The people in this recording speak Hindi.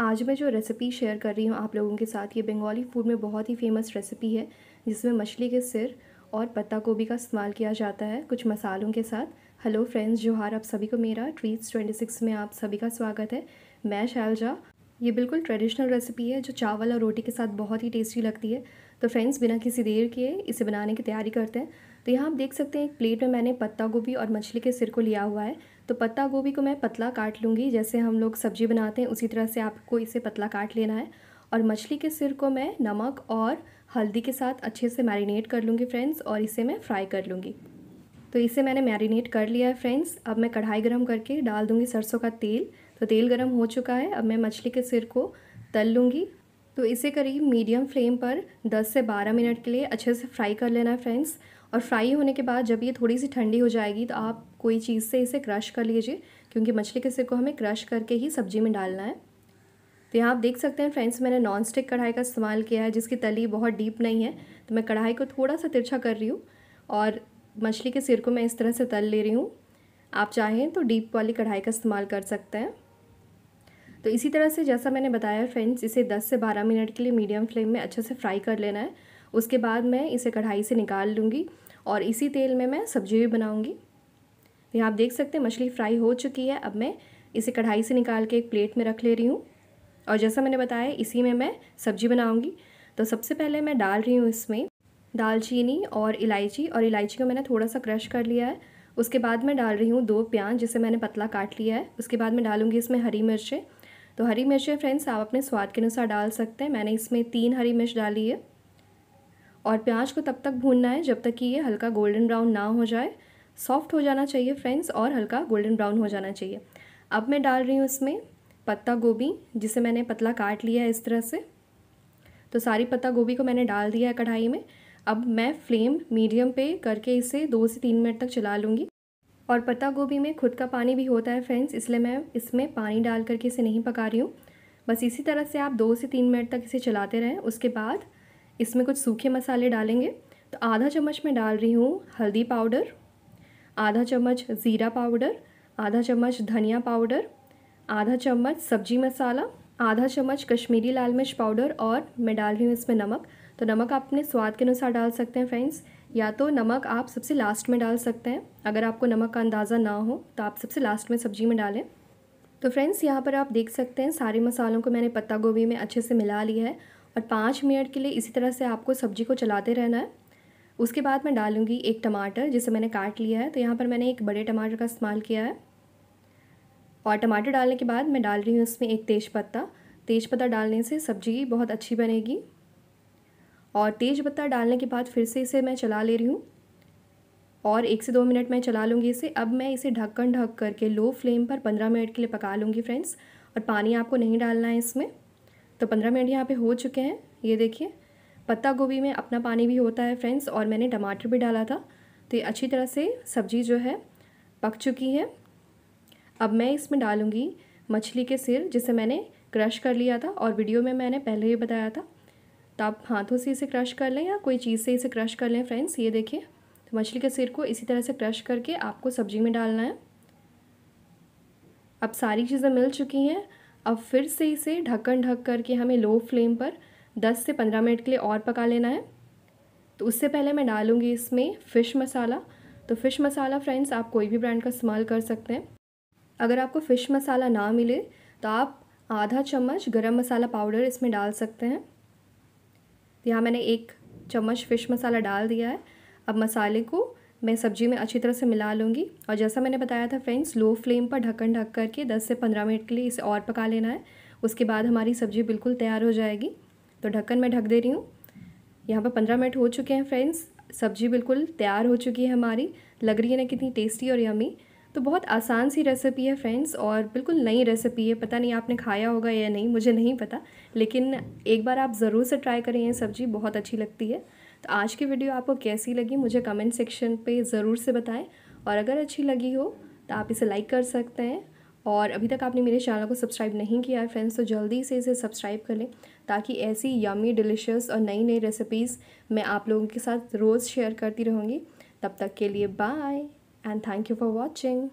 आज मैं जो रेसिपी शेयर कर रही हूँ आप लोगों के साथ ये बंगाली फूड में बहुत ही फेमस रेसिपी है जिसमें मछली के सिर और पत्ता गोभी का इस्तेमाल किया जाता है कुछ मसालों के साथ हेलो फ्रेंड्स जोहार आप सभी को मेरा ट्वीट्स सिक्स में आप सभी का स्वागत है मैं शैलजा ये बिल्कुल ट्रेडिशनल रेसिपी है जो चावल और रोटी के साथ बहुत ही टेस्टी लगती है तो फ्रेंड्स बिना किसी देर के इसे बनाने की तैयारी करते हैं तो यहाँ आप देख सकते हैं एक प्लेट में मैंने पत्ता गोभी और मछली के सिर को लिया हुआ है तो पत्ता गोभी को मैं पतला काट लूँगी जैसे हम लोग सब्जी बनाते हैं उसी तरह से आपको इसे पतला काट लेना है और मछली के सिर को मैं नमक और हल्दी के साथ अच्छे से मैरिनेट कर लूँगी फ्रेंड्स और इसे मैं फ्राई कर लूँगी तो इसे मैंने मैरिनेट कर लिया है फ्रेंड्स अब मैं कढ़ाई गरम करके डाल दूँगी सरसों का तेल तो तेल गरम हो चुका है अब मैं मछली के सिर को तल लूँगी तो इसे करीब मीडियम फ्लेम पर 10 से 12 मिनट के लिए अच्छे से फ्राई कर लेना है फ्रेंड्स और फ्राई होने के बाद जब ये थोड़ी सी ठंडी हो जाएगी तो आप कोई चीज़ से इसे क्रश कर लीजिए क्योंकि मछली के सिर को हमें क्रश करके ही सब्जी में डालना है तो यहाँ आप देख सकते हैं फ्रेंड्स मैंने नॉन स्टिक कढ़ाई का इस्तेमाल किया है जिसकी तली बहुत डीप नहीं है तो मैं कढ़ाई को थोड़ा सा तिरछा कर रही हूँ और मछली के सिर को मैं इस तरह से तल ले रही हूँ आप चाहें तो डीप वाली कढ़ाई का इस्तेमाल कर सकते हैं तो इसी तरह से जैसा मैंने बताया फ्रेंड्स इसे 10 से 12 मिनट के लिए मीडियम फ्लेम में अच्छे से फ्राई कर लेना है उसके बाद मैं इसे कढ़ाई से निकाल लूँगी और इसी तेल में मैं सब्जी भी बनाऊँगी तो यहाँ आप देख सकते हैं मछली फ्राई हो चुकी है अब मैं इसे कढ़ाई से निकाल के एक प्लेट में रख ले रही हूँ और जैसा मैंने बताया इसी में मैं सब्जी बनाऊँगी तो सबसे पहले मैं डाल रही हूँ इसमें दालचीनी और इलायची और इलायची को मैंने थोड़ा सा क्रश कर लिया है उसके बाद मैं डाल रही हूँ दो प्याज जिसे मैंने पतला काट लिया है उसके बाद मैं डालूँगी इसमें हरी मिर्चें तो हरी मिर्चें फ्रेंड्स आप अपने स्वाद के अनुसार डाल सकते हैं मैंने इसमें तीन हरी मिर्च डाली है और प्याज को तब तक भूनना है जब तक कि ये हल्का गोल्डन ब्राउन ना हो जाए सॉफ्ट हो जाना चाहिए फ्रेंड्स और हल्का गोल्डन ब्राउन हो जाना चाहिए अब मैं डाल रही हूँ इसमें पत्ता गोभी जिसे मैंने पतला काट लिया है इस तरह से तो सारी पत्ता गोभी को मैंने डाल दिया है कढ़ाई में अब मैं फ्लेम मीडियम पे करके इसे दो से तीन मिनट तक चला लूँगी और पत्ता गोभी में खुद का पानी भी होता है फ्रेंड्स इसलिए मैं इसमें पानी डाल करके इसे नहीं पका रही हूँ बस इसी तरह से आप दो से तीन मिनट तक इसे चलाते रहें उसके बाद इसमें कुछ सूखे मसाले डालेंगे तो आधा चम्मच मैं डाल रही हूँ हल्दी पाउडर आधा चम्मच ज़ीरा पाउडर आधा चम्मच धनिया पाउडर आधा चम्मच सब्जी मसाला आधा चम्मच कश्मीरी लाल मिर्च पाउडर और मैं डाल रही हूँ इसमें नमक तो नमक आप अपने स्वाद के अनुसार डाल सकते हैं फ्रेंड्स या तो नमक आप सबसे लास्ट में डाल सकते हैं अगर आपको नमक का अंदाज़ा ना हो तो आप सबसे लास्ट में सब्जी में डालें तो फ्रेंड्स यहाँ पर आप देख सकते हैं सारे मसालों को मैंने पत्ता गोभी में अच्छे से मिला लिया है और पाँच मिनट के लिए इसी तरह से आपको सब्जी को चलाते रहना है उसके बाद मैं डालूँगी एक टमाटर जिसे मैंने काट लिया है तो यहाँ पर मैंने एक बड़े टमाटर का इस्तेमाल किया है और टमाटर डालने के बाद मैं डाल रही हूँ इसमें एक तेज़पत्ता तेज़पत्ता डालने से सब्ज़ी बहुत अच्छी बनेगी और तेज़पत्ता डालने के बाद फिर से इसे मैं चला ले रही हूँ और एक से दो मिनट मैं चला लूँगी इसे अब मैं इसे ढक्कन ढक करके लो फ्लेम पर पंद्रह मिनट के लिए पका लूँगी फ्रेंड्स और पानी आपको नहीं डालना है इसमें तो पंद्रह मिनट यहाँ पे हो चुके हैं ये देखिए पत्ता गोभी में अपना पानी भी होता है फ्रेंड्स और मैंने टमाटर भी डाला था तो ये अच्छी तरह से सब्जी जो है पक चुकी है अब मैं इसमें डालूँगी मछली के सिर जिसे मैंने क्रश कर लिया था और वीडियो में मैंने पहले ही बताया था तो आप हाथों से इसे क्रश कर लें या कोई चीज़ से इसे क्रश कर लें फ्रेंड्स ये देखिए तो मछली के सिर को इसी तरह से क्रश करके आपको सब्जी में डालना है अब सारी चीज़ें मिल चुकी हैं अब फिर से इसे ढक्कन ढक करके हमें लो फ्लेम पर 10 से 15 मिनट के लिए और पका लेना है तो उससे पहले मैं डालूँगी इसमें फ़िश मसाला तो फ़िश मसाला फ्रेंड्स आप कोई भी ब्रांड का इस्तेमाल कर सकते हैं अगर आपको फ़िश मसाला ना मिले तो आप आधा चम्मच गरम मसाला पाउडर इसमें डाल सकते हैं यहाँ मैंने एक चम्मच फ़िश मसाला डाल दिया है अब मसाले को मैं सब्जी में अच्छी तरह से मिला लूँगी और जैसा मैंने बताया था फ्रेंड्स लो फ्लेम पर ढक्कन ढक करके 10 से 15 मिनट के लिए इसे और पका लेना है उसके बाद हमारी सब्ज़ी बिल्कुल तैयार हो जाएगी तो ढक्कन मैं ढक दे रही हूँ यहाँ पर पंद्रह मिनट हो चुके हैं फ्रेंड्स सब्जी बिल्कुल तैयार हो चुकी है हमारी लग रही है ना कितनी टेस्टी और यमी तो बहुत आसान सी रेसिपी है फ्रेंड्स और बिल्कुल नई रेसिपी है पता नहीं आपने खाया होगा या नहीं मुझे नहीं पता लेकिन एक बार आप ज़रूर से ट्राई करें ये सब्ज़ी बहुत अच्छी लगती है तो आज की वीडियो आपको कैसी लगी मुझे कमेंट सेक्शन पे ज़रूर से बताएं और अगर अच्छी लगी हो तो आप इसे लाइक कर सकते हैं और अभी तक आपने मेरे चैनल को सब्सक्राइब नहीं किया है फ्रेंड्स तो जल्दी से इसे सब्सक्राइब कर लें ताकि ऐसी यमी डिलिशियस और नई नई रेसिपीज़ मैं आप लोगों के साथ रोज़ शेयर करती रहूँगी तब तक के लिए bye and thank you for watching